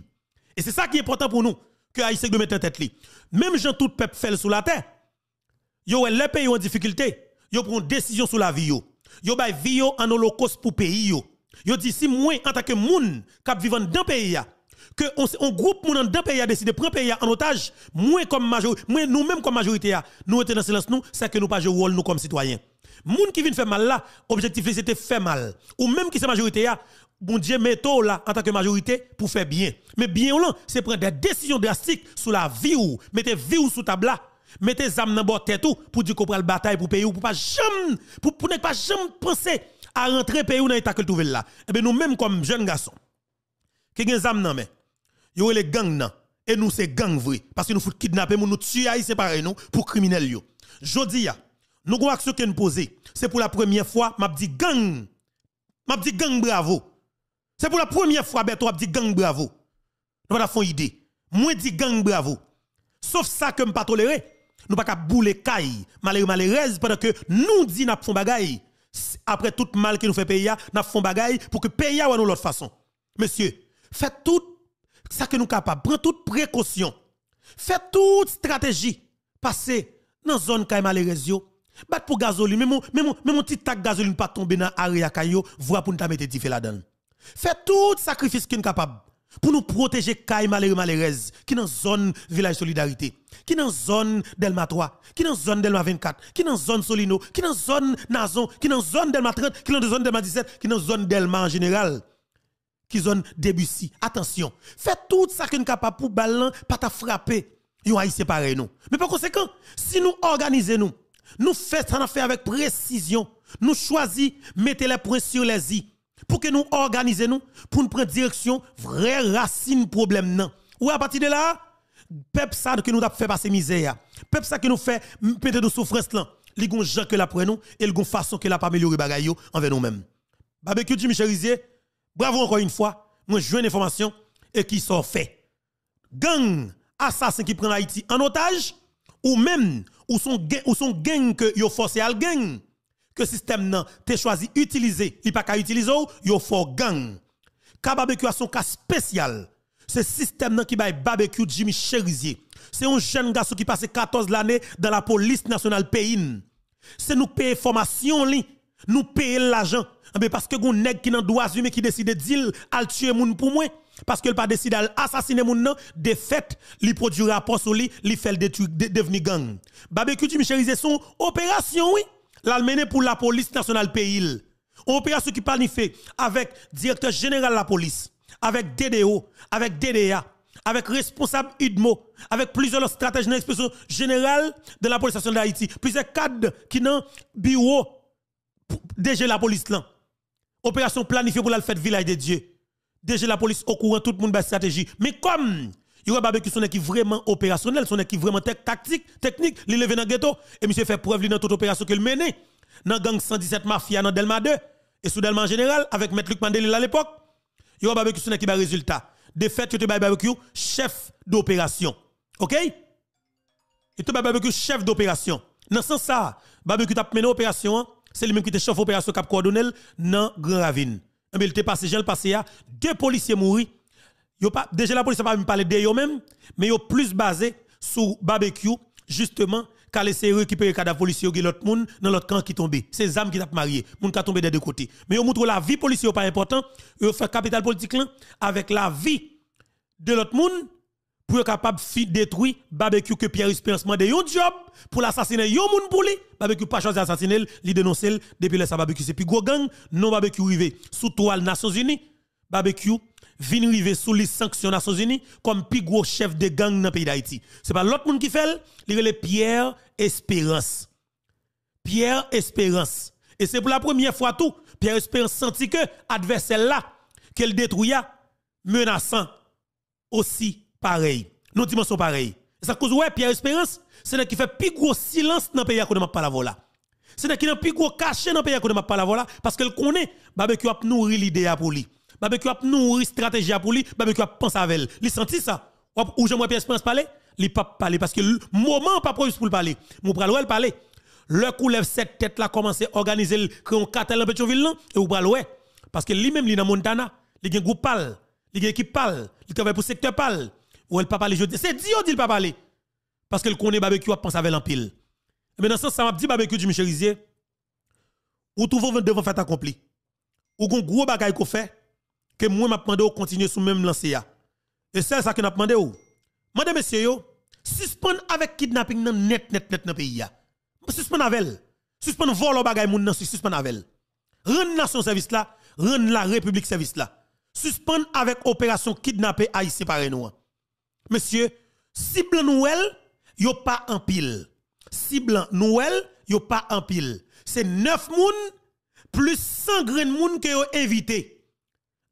Speaker 2: Et c'est ça qui est important pour nous, que Haïti de mettre en tête. Même si tout peuple fait sous la terre, yo les pays en difficulté, yo prend décision sur la vie yo. Yo bay vie en holocauste pour pays yo. Yo dit si moi en tant que moun k'ap vivant dans pays que on, groupe moun dans pays a de prendre pays en otage, comme majorité, nous-mêmes comme majorité nous étions dans silence nous, c'est que nous pas jouer rôle nous comme citoyens. Moun qui vient faire mal là, objectif c'était faire mal. Ou même qui c'est majorité là, bon Dieu mettez là en tant que majorité pour faire bien. Mais bien ou là, c'est prendre des décisions drastiques sur la vie ou mettez vie ou sous table là. Mettez zam dans bord tête pour dire qu'on prend la bataille pour payer ou pour pas jamais pour, ne pas jamais penser à rentrer pays ou dans l'état que trouver là. Et eh bien nous même comme jeunes garçons qui gen zam nan mais yo les gangs. nan et nous c'est gang vrai parce que nous faut kidnapper nous nous tuer c'est pareil nous pour criminels yo. ya. Nous avons action qui nous pose. C'est pour la première fois, m'a dit gang. M'a dit gang bravo. C'est pour la première fois, Berto m'a dit gang bravo. Nous avons fait une idée. Moi dit gang bravo. Sauf ça que pas toléré. Nous pas bouler caille, malheureux malheureuse pendant que nous dit n'a des bagaille. Après tout mal que nous fait pays, n'a des bagaille pour que pays ou de l'autre façon. Monsieur, faites tout ça que nous capables. prenez toute précaution. Faites toute stratégie passer dans zone est malheureuse Bat pour gazoline, même mon, mon petit tac gazoline pas tomber dans l'arrière Kayo, voir pour nous mettre tifé là-dedans. Fait tout sacrifice qui est capable pour nous protéger Kay malheureux malheureuse qui dans zone village solidarité, qui dans zone Delma 3, qui dans zone Delma 24, qui dans zone Solino, qui dans zone Nazon, qui dans zone Delma 30, qui dans zone Delma 17, qui dans zone Delma en général. Qui zone Debussy. Attention, fait tout ça qu'on capable pour balan pas ta frapper. Yon haïtien pareil nous. Mais par conséquent, si nous organisons nous nous faisons ça avec précision. Nous choisissons, mettez les points sur les i. Pour que nous organisions, pour nous prendre direction, vraie racine problème. Non. Ou à partir de là, peuple ça que nous a fait passer misère. Peuple ça que nous fait mettre nos de souffrance là. Les gens gens que la prennent et les façon que la pas les choses envers nous-mêmes. Barbecue Jimmy Cherizier, bravo encore une fois. Moi, je une information et qui sont fait Gang, assassin qui prend Haïti en otage, ou même ou son, ou son gang que yo forcé à gang. Que système nan, te choisi utiliser, il pas qu'à utiliser ou, yo for gang. Ka barbecue a son cas spécial. Ce système nan qui bail barbecue Jimmy Cherizier. C'est un jeune garçon qui passe 14 l'année dans la police nationale paysanne. C'est nous payer formation li, nous payer l'argent. Ah, parce que gon nèg qui nan droits mais qui décide deal al tuer moun pour moi parce qu'elle pas décidé d'assassiner moun nan, de fait, li produit rapport sur lui, li fait devenir gang. Barbecue du c'est son opération, oui, menée pour la police nationale pays. Opération qui planifie avec directeur général de la police, avec DDO, avec DDA, avec responsable IDMO, avec plusieurs stratèges dans générale de la police nationale d'Haïti, plusieurs cadres qui dans bureau DG la police là. Opération planifiée pour la fête village de Dieu déjà la police au courant, tout le monde a stratégie. Mais comme il y a barbecue qui qui vraiment opérationnel, qui qui vraiment tactique, technique, il levé dans le ghetto, et monsieur fait preuve dans toute opération qu'il menait, dans gang 117 mafia, dans Delma 2, et sous Delma en général, avec M. Luc Mandeli à l'époque, il y a barbecue qui a résultat. Défaite, a te barbecue, chef d'opération. OK? Et te barbecue, chef d'opération. Dans ce sens, ça, barbecue t'a mené opération, hein. c'est lui-même qui était chef d'opération cap coordonnel dans Grand Ravine mais eh passé, le passé deux policiers mourir. déjà la police n'a pas parlé de eux même, mais yo plus basé sur barbecue justement qu'à laisser récupérer cadavre policier ou l'autre monde dans l'autre camp qui tombé. C'est les âmes qui t'a marié, gens qui sont tombé des deux côtés. Mais yo montre la vie n'est pas important, yo fait capital politique avec la vie de l'autre monde pour être capable de détruire barbecue que Pierre Espérance m'a un job pour l'assassiner yon moun pour lui barbecue pas choisi dénoncé li dénoncer depuis le sa barbecue c'est plus gros gang non barbecue rivé sous toile Nations Unies barbecue vin rivé sous les sanctions Nations Unies comme plus gros chef de gang dans le pays d'Haïti c'est pas l'autre monde qui fait il le Pierre Espérance Pierre Espérance et c'est pour la première fois tout Pierre Espérance sentit que adversaire là qu'elle détruit. menaçant aussi pareil. Nos dimensions pareilles. C'est cause ouais Pierre Espérance, c'est là qui fait plus gros silence dans le pays à ne pas la voilà. C'est là qui a plus gros cachet dans le pays à ne pas la voilà parce qu'elle connaît barbecue a nourri l'idée pour lui. Barbecue a nourri stratégie pour lui, barbecue a pensé avec elle. Il senti ça. Ou j'aimerais Pierre Espérance parler, il pas parler parce que le moment pas propice pour parler. Mon pral parler. Le coup lève cette tête là commencer à organiser le un cartel ville, là. et ou pral parce que lui même lui dans Montana, il y a un groupe pal, il y a une équipe pal, il travaille pour secteur pal ou elle pas parler jeudi. C'est Dieu dit le pas parler. Parce qu'elle connaît barbecue, elle pense avec l'empile. Mais dans ce sens, ça m'a dit barbecue du Rizier, ou trouve devant fait accompli. Ou gon gros bagay qu'on fait, que moi m'a demandé de continuer sous même lancer. Et c'est ça que n'a demandé ou. Madame monsieur yo, suspend avec kidnapping dans net net net dans pays ya. avec Suspend vol au bagay moun nan suspend avec elle. Rendre nation service là, rendre la république service là. Suspend avec opération kidnapper haïtien par nous. Monsieur, si cible n'y yo pas en pile. Cible n'y yo pas en pile. C'est 9 moun plus 100 grains de moun que yo invité.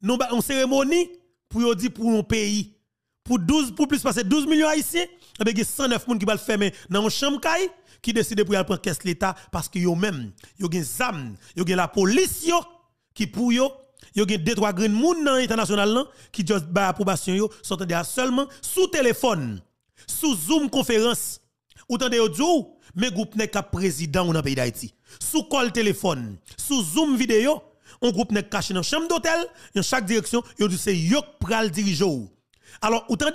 Speaker 2: Nous une cérémonie pour yo dire pour un pays pour 12 pour plus passer 12 millions haïtiens, eh ben, il y a 109 personnes qui vont fermer dans un chambre qui décident pour prendre prendre caisse l'État parce que yo même, yo gen zam, yo gen la police yo qui pour yo yo gen deux trois graines moun nan international qui just ba approbation yo seulement sous téléphone sous zoom conférence ou tande yo djou mais groupe n'est qu'un président ou nan pays d'Haïti sous call téléphone sous zoom vidéo on groupe n'est caché dans chambre d'hôtel dans chaque direction yo dit c'est yo pral alors ou tande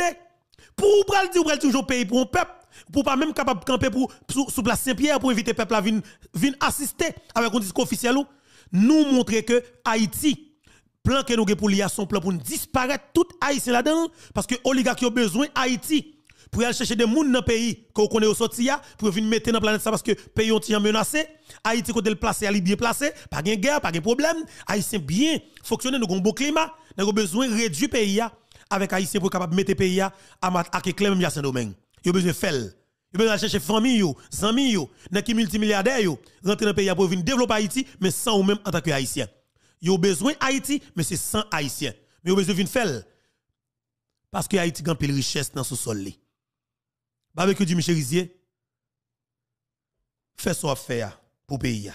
Speaker 2: pour pral dire pral toujours pays pour un peuple pour pas même capable camper pour sous place Saint-Pierre pour éviter peuple à venir assister avec un discours officiel nous montrer que Haïti plan que nous avons pour l'IA, son plan pour disparaître tout Haïtien là-dedans, parce que oligarque ont besoin Haïti pour aller chercher des gens dans le pays qu'on connaît au sorti pour venir mettre dans la planète ça parce que le pays est menacé. Haïti, côté le placé, est bien placé, pas de guerre, pas de problème. Haïtien bien fonctionner, nous avons un bon climat, nous avons besoin de réduire le pays avec Haïtien pour capable mettre le pays à Matakekle, même Saint-Domingue. Il a besoin de faire. Il a besoin de chercher famille, amis, des multimilliardaires, rentrer dans le pays pour venir développer Haïti, mais sans ou même en tant que Haïtien y ont besoin Haïti, mais c'est sans haïtien. Mais ils besoin de faire. Parce que Haïti a de richesse dans ce sol. Barbecue du Michel fais son affaire pour le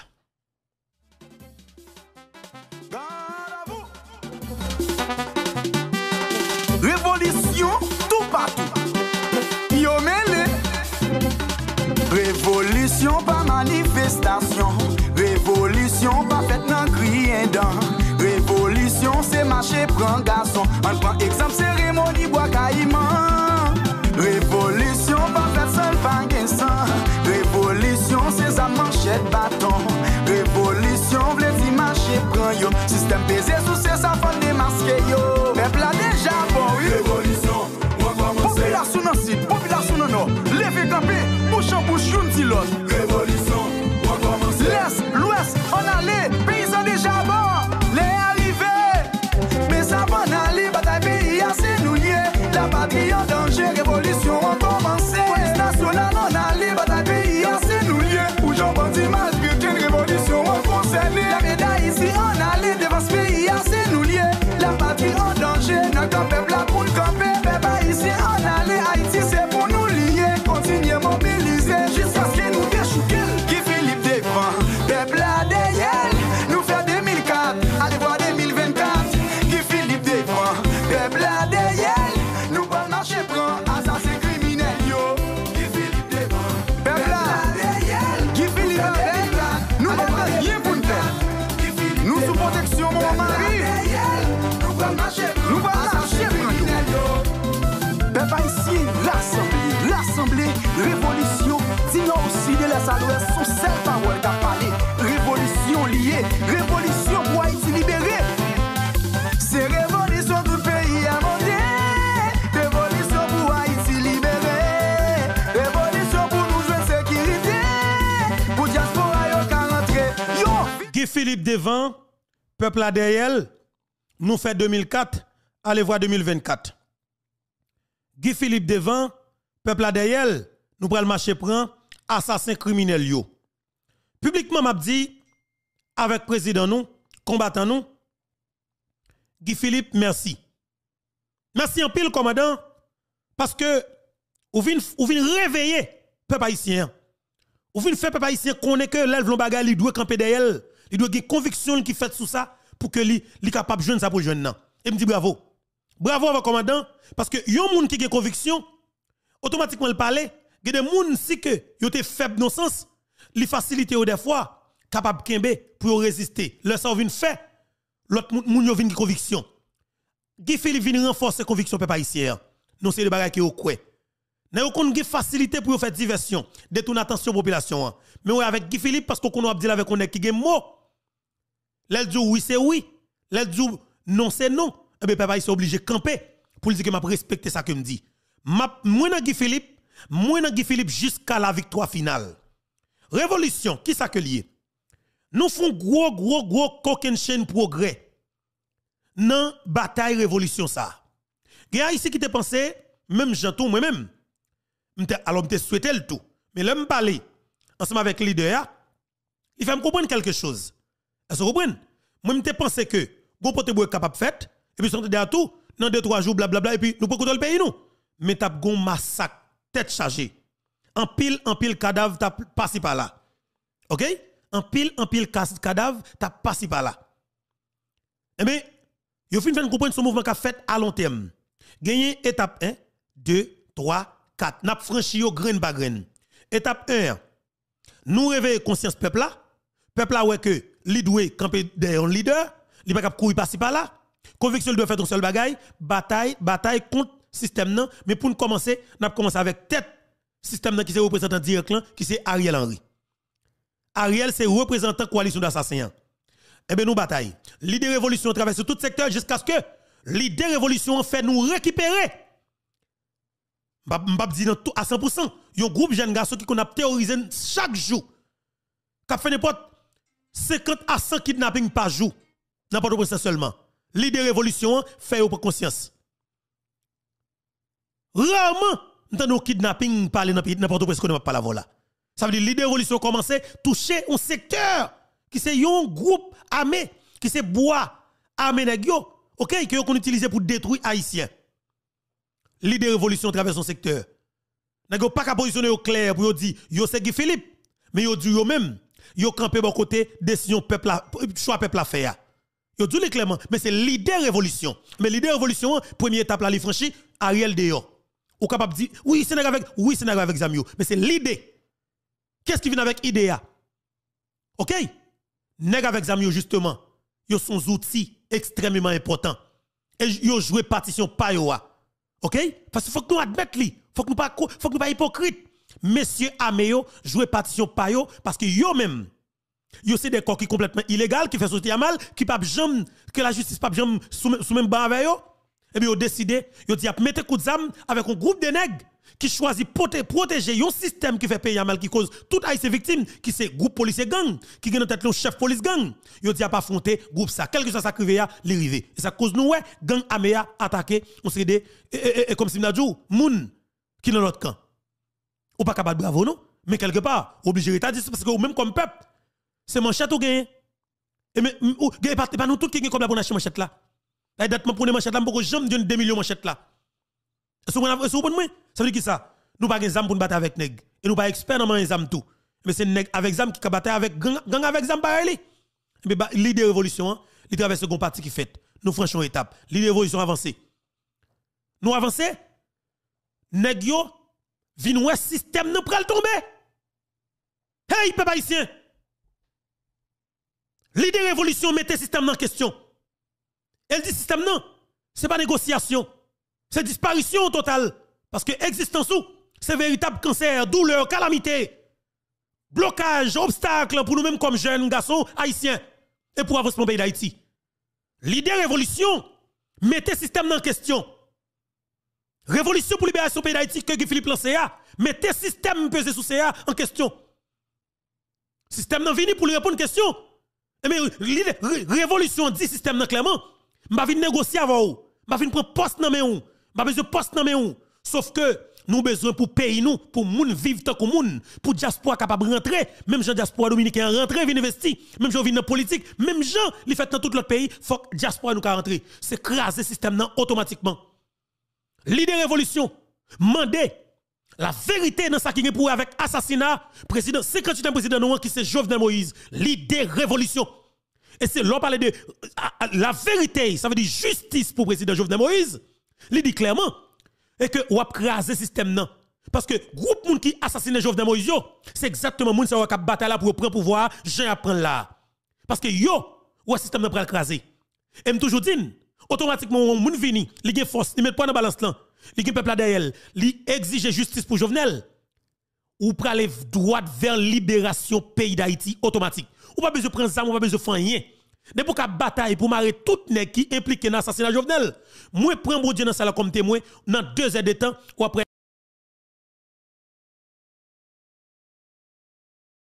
Speaker 3: Révolution tout partout. Révolution pas manifestation. Révolution pas fête Révolution, c'est marcher, prend garçon On prend exemple, c'est rémoni, boit caïman Révolution, pas fait seul, pas guesant Révolution, c'est à mancher de bâton Révolution, v'lez y marcher, prend yo Sistème pésé, sous c'est sa faute, démasqué yo bon, Révolution, wakwa monser Révolution, wakwa monser révolution
Speaker 2: Peuple ADL, nous fait 2004, allez voir 2024. Guy Philippe devant, peuple ADL, nous prenons le marché prend, assassin criminel yo. Publiquement, m'a dit, avec président nous, combattant nous, Guy Philippe, merci. Merci en pile, commandant, parce que vous venez réveiller peuple haïtien. Vous venez faire peuple haïtien qu'on est que l'elfe l'on doit camper il doit avoir conviction qui fait tout ça pour que lui capable de jeune ça pour jeune. Et me dit bravo. Bravo à commandant. Parce que yon moun qui a conviction, automatiquement le parler, il y a des moun si que yon te faible non sens, li facilitent ou des fois, capable de pour résister. Le ça vient fait, l'autre moun yon vient conviction. Guy Philippe vient renforcer conviction peuple haïtien. Non c'est le bagarre qui au quoi. N'a qui facilité pour faire diversion, détourner attention population. Hein. Mais avec Guy Philippe parce qu'on a dit avec on est qui gen mot L'elle dit oui, c'est oui. L'elle dit non, c'est non. Eh bien, papa, il est obligé de camper pour dire que m'a respecté ça que me dit. Moi, Guy Philippe, moi, Guy Philippe jusqu'à la victoire finale. Révolution, qui ça que lié? Nous faisons gros, gros, gros coquin chaîne progrès dans bataille révolution ça. a ici qui te pensé, même Jantou, moi-même, alors je souhaité le tout. Mais là, je parle ensemble avec l'idée. leader, il fait me comprendre quelque chose vous comprenez Moi, je pensais que vous pouvez être capable de faire, et puis vous à tout, dans deux, trois jours, blablabla, et puis nous pouvons le pays, nous. Mais vous avez un massacre, tête chargée. En pile, en pile, cadavre, t'as passé par là. OK En pile, en pile, cadavre, t'as passé par là. Eh bien, vous fin de comprendre ce mouvement qui a fait à long terme. Gagnez étape 1, 2, 3, 4. N'a franchi au grain par grain. Étape 1, nous réveillons conscience peuple là. Peuple là ouais que li campé camper derrière un leader, li pas courir par-ci par là. Conviction doit faire un seul bagaille, bataille, bataille contre système mais pour nous commencer, n'a commencé avec tête système nan, qui c'est représentant direct qui c'est Ariel Henry. Ariel c'est représentant coalition d'assassins. Eh bien nous bataille. L'idée révolution traverse tout secteur jusqu'à ce que l'idée révolution fait nous récupérer Mbap dit tout à 100%. Yon groupe jeune garçons qui qu'on a théorisé chaque jour. qu'a fait n'importe 50 à 100 kidnappings par jour, n'importe quoi seulement. L'idée révolution fait au conscience. Rarement, dans nos kidnappings, parler dans n'importe quoi, Parce qu'on pas la voilà. Ça veut dire l'idée révolution Commencer à toucher un secteur qui c'est un groupe armé, qui c'est bois armé, ok, que qu'on utilise pour détruire Haïtiens. L'idée révolution traverse un secteur. N'a pas qu'à positionner au clair pour dire, yo c'est Guy Philippe, mais yo dit yo même, yo campé bon côté décision peuple choix peuple a fait yo dit clairement mais c'est l'idée révolution mais l'idée révolution première étape la li franchi Ariel yo. ou capable dire oui c'est avec oui nègre avec Zamio mais c'est l'idée qu'est-ce qui vient avec idée OK nèg avec Zamio justement yo sont outils extrêmement importants et yo joué partition pa yo OK parce qu'il faut que nous admettre li faut que nous pas faut que nous pas hypocrite Monsieur Ameyo jouer partition payo parce que yo même yo c'est des coquilles complètement illégales qui fait société mal qui pas jamais que la justice pas jamais sous, même bas avec yo et eh bien yo décidé yo dit mettre coup de avec un groupe de nègres qui choisit protéger protéger un système qui fait payer mal qui cause tout ces victimes qui c'est groupe policier gang qui gagne tête le chef police gang yo dit pas affronter groupe ça quel que soit ça crivé les et ça cause nous ouais gang Améa attaqué on se dit comme si nous moun qui dans notre camp ou pas capable de bravo non mais quelque part obligé d'état parce que même comme peuple c'est manchette ou gagne et mais pas pas nous tous qui gagne comme la bonne manchette là et date pour les manchettes là pour j'aime d'une 2 millions manchette là est-ce que vous ça veut dire qui ça nous pas des zam pour nous battre avec nèg et nous pas expert dans les zam tout mais c'est nèg avec zam qui ka battre avec gang avec zam pareil mais bah, l'idée révolution hein, il traverse le parti qui fait nous franchons étape l'idée révolution avancée nous avancer nèg yo vin système nous le tomber. Hey peuple haïtien. L'idée révolution mettez système en question. Elle dit système non, c'est pas négociation. C'est disparition totale parce que existence ou c'est véritable cancer, douleur, calamité, blocage, obstacle pour nous-mêmes comme jeunes garçons haïtiens et pour avancement pays d'Haïti. L'idée révolution mettez système en question. Révolution pour libération pays d'Haïti que Philippe lancé a, mettez système pesé sous CA en question. Système nan vini pour lui répondre question. Et eh mais révolution dit système nan clairement, m'a vini négocier avant ou, m'a vini prendre poste nan Je vais m'a besoin poste dans mais Sauf que nous besoin pour pays nous, pour moun vivre tant que moun, pour diaspora capable rentrer, même gens diaspora dominicain rentrer vini investir, même gens vini dans politique, même gens li fait dans tout l'autre pays, faut diaspora nous ka rentrer. C'est craser système automatiquement. L'idée révolution, mandé la vérité dans sa qui est pour avec assassinat président 58 président qui c'est Jovenel Moïse, l'idée révolution. Et c'est l'on parle de ah, ah, la vérité, ça veut dire justice pour président Jovenel Moïse. Il dit clairement et que on a craser système Parce que groupe qui assassine Jovenel Moïse, c'est exactement ça qui a battu là pour prendre pouvoir, J'en apprends là. Parce que yo, ou système n'a pas craser. Et toujours automatiquement, on vini, li gen force, li met point dans balance lan li y peuple derrière, exige justice pour Jovenel. Ou pral e droit vers libération pays d'Haïti automatique. Ou pas besoin de prendre ça, ou pas besoin de faire rien. De pour bataille pour marrer tout nèg qui impliqué dans
Speaker 3: l'assassinat Jovenel. Moi prends mon Dieu dans ça comme témoin dans deux heures de temps ou après